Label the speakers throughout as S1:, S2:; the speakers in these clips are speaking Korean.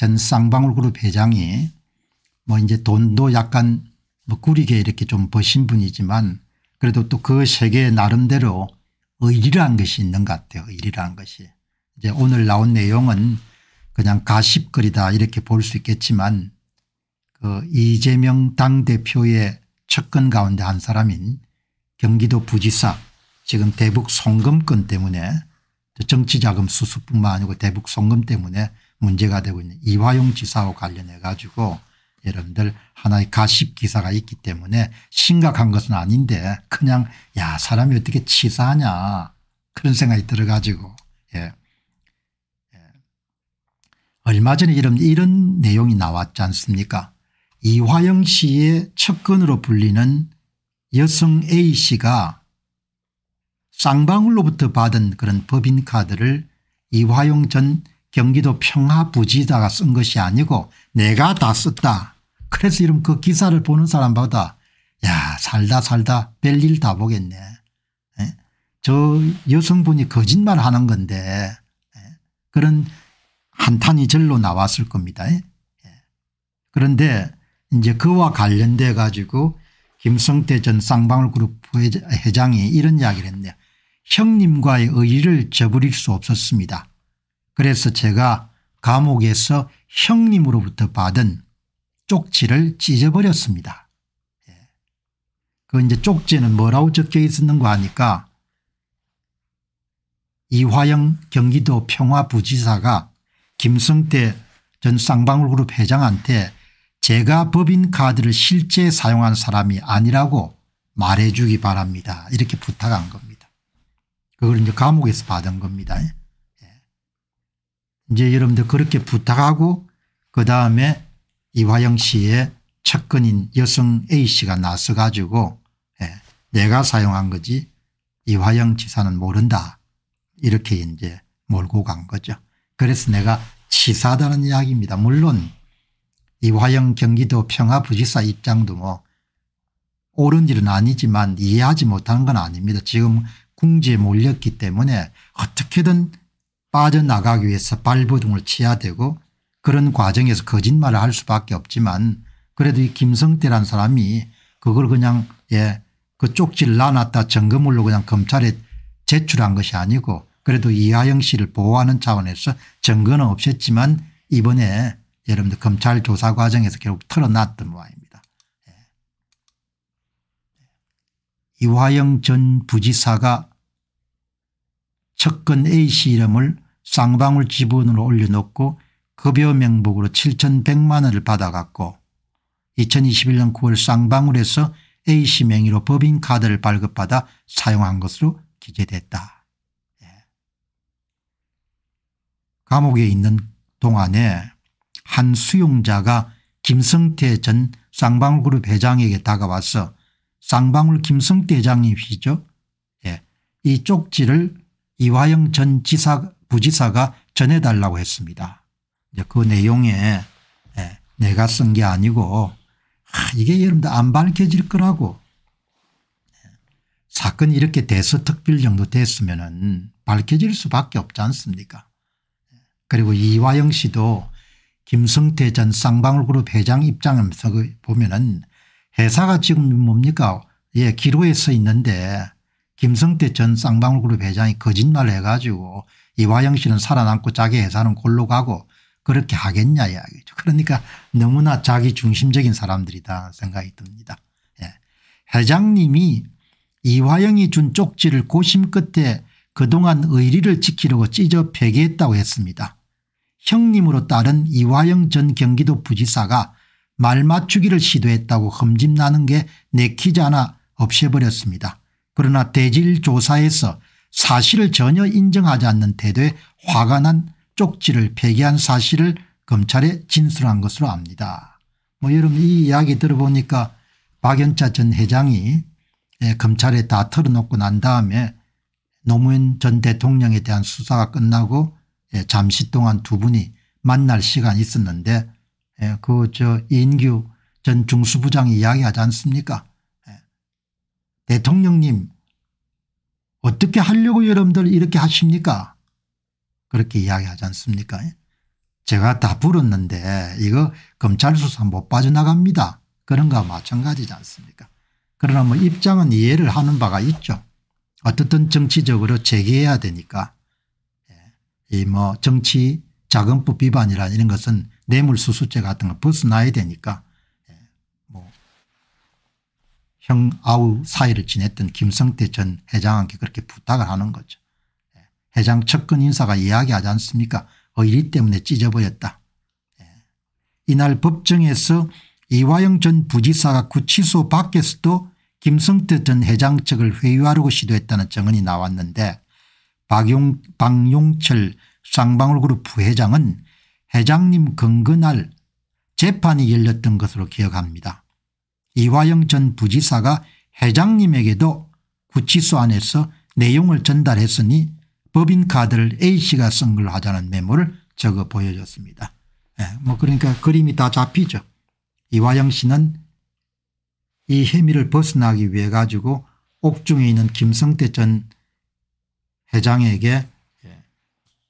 S1: 전 쌍방울 그룹 회장이 뭐 이제 돈도 약간 뭐 구리게 이렇게 좀 버신 분이지만 그래도 또 그 세계 에 나름대로 의리라는 것이 있는 것 같아요. 의리라는 것이. 이제 오늘 나온 내용은 그냥 가십거리다 이렇게 볼 수 있겠지만 그 이재명 당대표의 측근 가운데 한 사람인 경기도 부지사 지금 대북 송금권 때문에 정치자금 수수뿐만 아니고 대북 송금 때문에 문제가 되고 있는 이화용 지사와 관련해 가지고 여러분들 하나의 가십 기사가 있기 때문에 심각한 것은 아닌데 그냥 야 사람이 어떻게 치사하냐 그런 생각이 들어가지고 예. 예. 얼마 전에 이런, 이런 내용이 나왔지 않습니까 이화영 씨의 척근으로 불리는 여성 A 씨가 쌍방울로부터 받은 그런 법인카드를 이화영 전 경기도 평화부지다가 쓴 것이 아니고 내가 다 썼다. 그래서 이런 그 기사를 보는 사람보다 야 살다 살다 별일 다 보겠네. 에? 예? 저 여성분이 거짓말하는 건데 에? 예? 그런 한탄이 절로 나왔을 겁니다. 에? 예? 그런데 이제 그와 관련돼 가지고 김성태 전 쌍방울그룹 회장이 이런 이야기를 했네요. 형님과의 의의를 저버릴 수 없었습니다. 그래서 제가 감옥에서 형님으로부터 받은 쪽지를 찢어버렸습니다. 예. 그 이제 쪽지는 뭐라고 적혀 있었는가 하니까 이화영 경기도 평화부지사가 김성태 전 쌍방울그룹 회장한테 제가 법인카드를 실제 사용한 사람이 아니라고 말해주기 바랍니다. 이렇게 부탁한 겁니다. 그걸 이제 감옥에서 받은 겁니다. 예. 이제 여러분들 그렇게 부탁하고 그다음에 이화영 씨의 첫건인 여성 A 씨가 나서 가지고 예, 내가 사용한 거지 이화영 지사는 모른다 이렇게 이제 몰고 간 거죠. 그래서 내가 치사다는 이야기입니다. 물론 이화영 경기도 평화부지사 입장도 뭐 옳은 일은 아니지만 이해하지 못하건 아닙니다. 지금 궁지에 몰렸기 때문에 어떻게든 빠져나가기 위해서 발버둥을 치야 되고 그런 과정에서 거짓말을 할 수밖에 없지만 그래도 이 김성태란 사람이 그걸 그냥 예, 그 쪽지를 나눴다 점검물로 그냥 검찰에 제출한 것이 아니고 그래도 이하영 씨를 보호하는 차원에서 증거는 없었지만 이번에 여러분들 검찰 조사 과정에서 결국 털어놨던 모양입니다. 예. 예. 이화영 전 부지사가 측근 A씨 이름을 쌍방울 지분으로 올려놓고 급여 명목으로 7,100만 원을 받아갔고 2021년 9월 쌍방울에서 A씨 명의로 법인카드를 발급받아 사용한 것으로 기재됐다. 예. 감옥에 있는 동안에 한 수용자가 김성태 전 쌍방울그룹 회장에게 다가와서 쌍방울 김성태 회장님이시죠. 예. 이 쪽지를 이화영 전 지사 부지사가 전해달라고 했습니다. 그 내용에 예, 내가 쓴 게 아니고 아, 이게 여러분들 안 밝혀질 거라고 예. 사건이 이렇게 대서특필 정도 됐으면 밝혀질 수밖에 없지 않습니까 예. 그리고 이화영 씨도 김성태 전 쌍방울그룹 회장 입장에서 그 보면 은 회사가 지금 뭡니까 예 기로에 서 있는데 김성태 전 쌍방울그룹 회장이 거짓말을 해가지고 이화영 씨는 살아남고 자기 회사는 골로 가고 그렇게 하겠냐 이야기죠. 그러니까 너무나 자기 중심적인 사람들이다 생각이 듭니다. 예. 회장님이 이화영이 준 쪽지를 고심 끝에 그동안 의리를 지키려고 찢어 폐기했다고 했습니다. 형님으로 따른 이화영 전 경기도 부지사가 말 맞추기를 시도했다고 흠집나는 게 내키지 않아 없애버렸습니다. 그러나 대질조사에서 사실을 전혀 인정하지 않는 태도에 화가 난 쪽지를 폐기한 사실을 검찰에 진술한 것으로 압니다. 뭐 여러분 이 이야기 들어보니까 박연차 전 회장이 예, 검찰에 다 털어놓고 난 다음에 노무현 전 대통령에 대한 수사가 끝나고 예, 잠시 동안 두 분이 만날 시간이 있었는데 예, 그저 인규 전 중수부장이 이야기하지 않습니까 대통령님 어떻게 하려고 여러분들 이렇게 하십니까 그렇게 이야기하지 않습니까 제가 다 불었는데 이거 검찰 수사 못 빠져나갑니다 그런 거 마찬가지지 않습니까 그러나 뭐 입장은 이해를 하는 바가 있죠 어떻든 정치적으로 제기해야 되니까 예. 이뭐 정치 자금법 위반이라 이런 것은 뇌물수수죄 같은 거 벗어나야 되니까 형아우 사이를 지냈던 김성태 전 회장한테 그렇게 부탁을 하는 거죠. 예. 회장 측근 인사가 이야기하지 않습니까 의리 어, 때문에 찢어버렸다. 예. 이날 법정에서 이화영 전 부지사가 구치소 밖에서도 김성태 전 회장 측을 회유하려고 시도했다는 증언이 나왔는데 박용, 박용철 쌍방울그룹 부회장은 회장님 근거날 재판이 열렸던 것으로 기억합니다. 이화영 전 부지사가 회장님에게도 구치소 안에서 내용을 전달했으니 법인카드를 A씨가 쓴 걸로 하자는 메모를 적어 보여줬습니다. 예, 뭐 그러니까 그림이 다 잡히죠. 이화영 씨는 이 혐의를 벗어나기 위해 가지고 옥중에 있는 김성태 전 회장에게 예,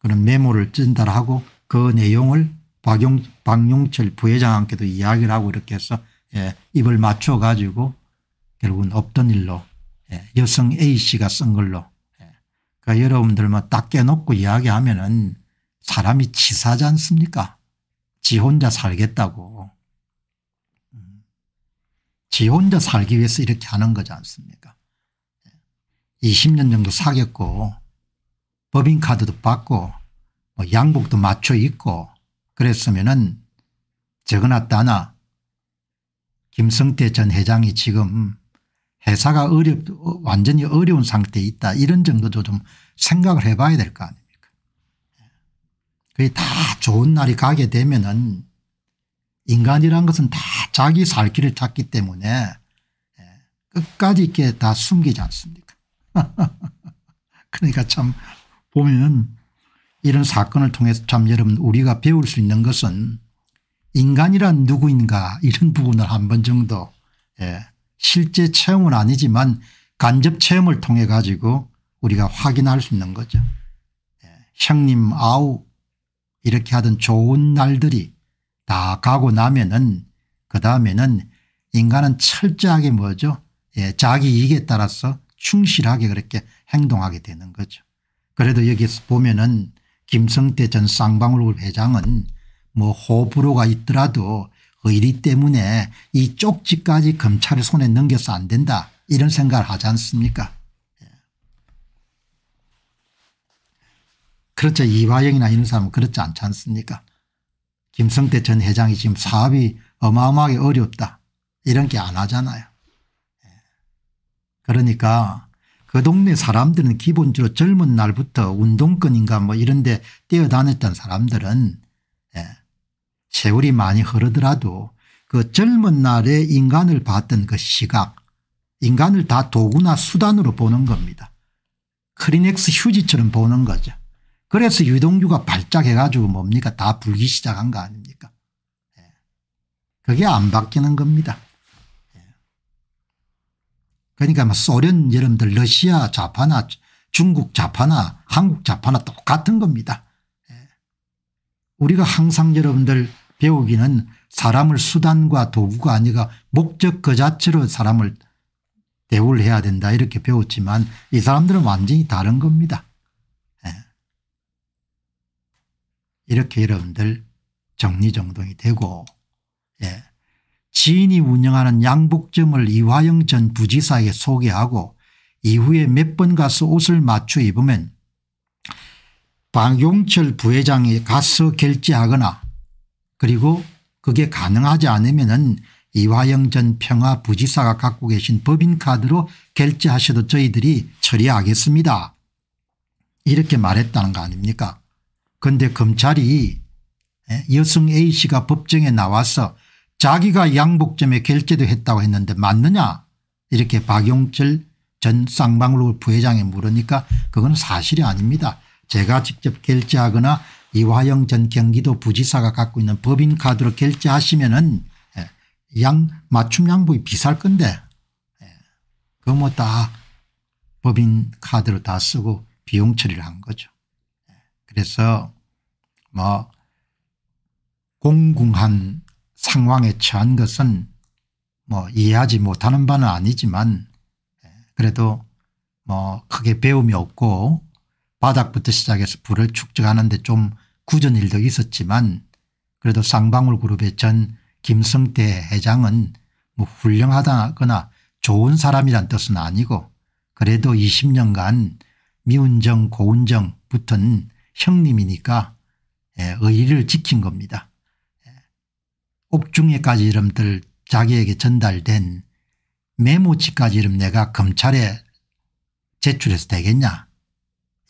S1: 그런 메모를 전달하고 그 내용을 박용, 박용철 부회장한테도 이야기를 하고 이렇게 해서 예, 입을 맞춰 가지고 결국은 없던 일로 예, 여성 A 씨가 쓴 걸로 예. 그러니까 여러분들만 딱 깨놓고 이야기하면은 사람이 치사지 하 않습니까? 지 혼자 살겠다고. 음. 지 혼자 살기 위해서 이렇게 하는 거지 않습니까? 20년 예. 정도 사겠고 법인카드도 받고 뭐 양복도 맞춰 입고 그랬으면은 적어놨다나 김성태 전 회장이 지금 회사가 어렵 완전히 어려운 상태에 있다 이런 정도도 좀 생각을 해봐야 될 거 아닙니까 그게 다 좋은 날이 가게 되면은 인간이란 것은 다 자기 살 길을 찾기 때문에 예, 끝까지 이렇게 다 숨기지 않습니까 그러니까 참 보면 이런 사건을 통해서 참 여러분 우리가 배울 수 있는 것은 인간이란 누구인가 이런 부분을 한 번 정도 예, 실제 체험은 아니지만 간접 체험을 통해 가지고 우리가 확인할 수 있는 거죠. 예, 형님 아우 이렇게 하던 좋은 날들이 다 가고 나면은 그 다음에는 인간은 철저하게 뭐죠 예, 자기 이익에 따라서 충실하게 그렇게 행동하게 되는 거죠. 그래도 여기서 보면은 김성태 전쌍방울 회장은 뭐 호불호가 있더라도 의리 때문에 이 쪽지까지 검찰의 손에 넘겨서 안 된다 이런 생각을 하지 않습니까 예. 그렇죠. 이화영이나 이런 사람은 그렇지 않지 않습니까 김성태 전 회장이 지금 사업이 어마어마하게 어렵다 이런 게 안 하잖아요. 예. 그러니까 그 동네 사람들은 기본적으로 젊은 날부터 운동권인가 뭐 이런 데 뛰어다녔던 사람들은 세월이 많이 흐르더라도 그 젊은 날에 인간을 봤던 그 시각 인간을 다 도구나 수단으로 보는 겁니다. 크리넥스 휴지처럼 보는 거죠. 그래서 유동규가 발작해 가지고 뭡니까 다 불기 시작한 거 아닙니까 예. 그게 안 바뀌는 겁니다. 예. 그러니까 뭐 소련 여러분들 러시아 좌파나 중국 좌파나 한국 좌파나 똑같은 겁니다. 우리가 항상 여러분들 배우기는 사람을 수단과 도구가 아니라 목적 그 자체로 사람을 대우를 해야 된다 이렇게 배웠지만 이 사람들은 완전히 다른 겁니다. 예. 이렇게 여러분들 정리정돈이 되고 예. 지인이 운영하는 양복점을 이화영 전 부지사에게 소개하고 이후에 몇 번 가서 옷을 맞춰 입으면 박용철 부회장이 가서 결제하거나 그리고 그게 가능하지 않으면 은 이화영 전 평화 부지사가 갖고 계신 법인카드로 결제하셔도 저희들이 처리하겠습니다. 이렇게 말했다는 거 아닙니까 그런데 검찰이 예, 여성 A씨가 법정에 나와서 자기가 양복점에 결제도 했다고 했는데 맞느냐 이렇게 박용철 전 쌍방울 부회장이 물으니까 그건 사실이 아닙니다. 제가 직접 결제하거나 이화영 전 경기도 부지사가 갖고 있는 법인카드로 결제하시면 은 예, 양, 맞춤 양보이 비쌀 건데 예, 그거 뭐 다 법인카드로 다 쓰고 비용 처리를 한 거죠. 예, 그래서 뭐 공공한 상황에 처한 것은 뭐 이해하지 못하는 바는 아니지만 그래도 뭐 크게 배움이 없고 바닥부터 시작해서 불을 축적하는 데좀 굳은 일도 있었지만 그래도 쌍방울 그룹의 전 김성태 회장은 뭐 훌륭하다거나 좋은 사람이란 뜻은 아니고 그래도 20년간 미운정 고운정 붙은 형님이니까 예, 의의를 지킨 겁니다. 예. 옥중에까지 이름들 자기에게 전달된 메모지까지 이름 내가 검찰에 제출해서 되겠냐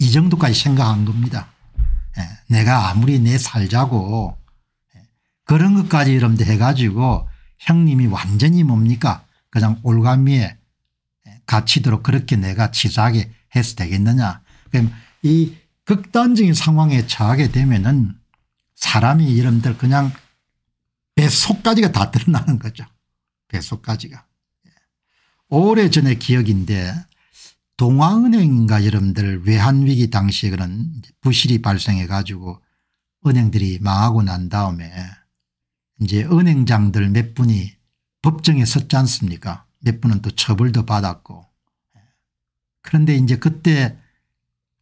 S1: 이 정도까지 생각한 겁니다. 예, 내가 아무리 내 살자고 예, 그런 것까지 여러분들 해가지고 형님이 완전히 뭡니까 그냥 올가미에 예, 갇히도록 그렇게 내가 치사하게 해서 되겠느냐. 그럼 이 극단적인 상황에 처하게 되면은 사람이 여러분들 그냥 배속까지가 다 드러나는 거죠. 배속까지가. 오래전의 기억인데 동화은행인가 여러분들 외환위기 당시에 그런 부실이 발생해 가지고 은행들이 망하고 난 다음에 이제 은행장들 몇 분이 법정에 섰지 않습니까 몇 분은 또 처벌도 받았고 그런데 이제 그때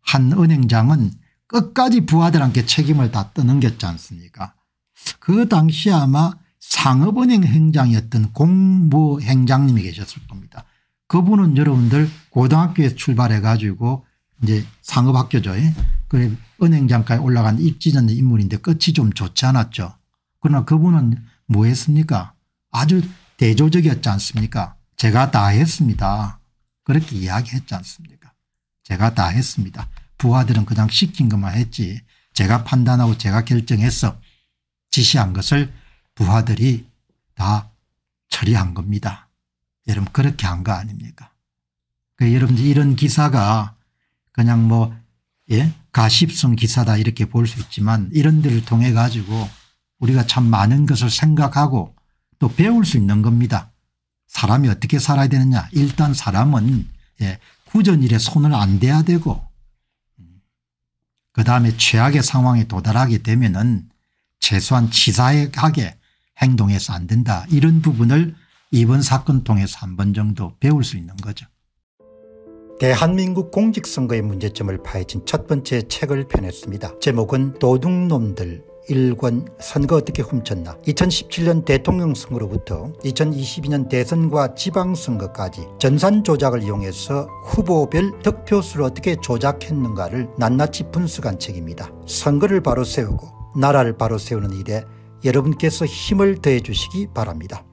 S1: 한 은행장은 끝까지 부하들한테 책임을 다 떠넘겼지 않습니까 그 당시 아마 상업은행 행장이었던 공무행장님이 계셨을 겁니다 그분은 여러분들 고등학교에 출발해 가지고 이제 상업학교죠. 예? 그래 은행장까지 올라간 입지전 인물인데 끝이 좀 좋지 않았죠. 그러나 그분은 뭐 했습니까 아주 대조적이었지 않습니까 제가 다 했습니다. 그렇게 이야기했지 않습니까 제가 다 했습니다. 부하들은 그냥 시킨 것만 했지 제가 판단하고 제가 결정해서 지시한 것을 부하들이 다 처리한 겁니다. 여러분 그렇게 한 거 아닙니까? 그 여러분 이런 기사가 그냥 뭐 예? 가십성 기사다 이렇게 볼 수 있지만 이런 데를 통해 가지고 우리가 참 많은 것을 생각하고 또 배울 수 있는 겁니다. 사람이 어떻게 살아야 되느냐 일단 사람은 예, 구전일에 손을 안 대야 되고 그다음에 최악의 상황에 도달하게 되면 은 최소한 치사하게 행동해서 안 된다 이런 부분을 이번 사건 통해서 한 번 정도 배울 수 있는 거죠. 대한민국 공직선거의 문제점을 파헤친 첫 번째 책을 펴냈습니다. 제목은 도둑놈들 일권 선거 어떻게 훔쳤나 2017년 대통령 선거로부터 2022년 대선과 지방선거까지 전산 조작을 이용해서 후보별 득표수를 어떻게 조작했는가를 낱낱이 분석한 책입니다. 선거를 바로 세우고 나라를 바로 세우는 일에 여러분께서 힘을 더해 주시기 바랍니다.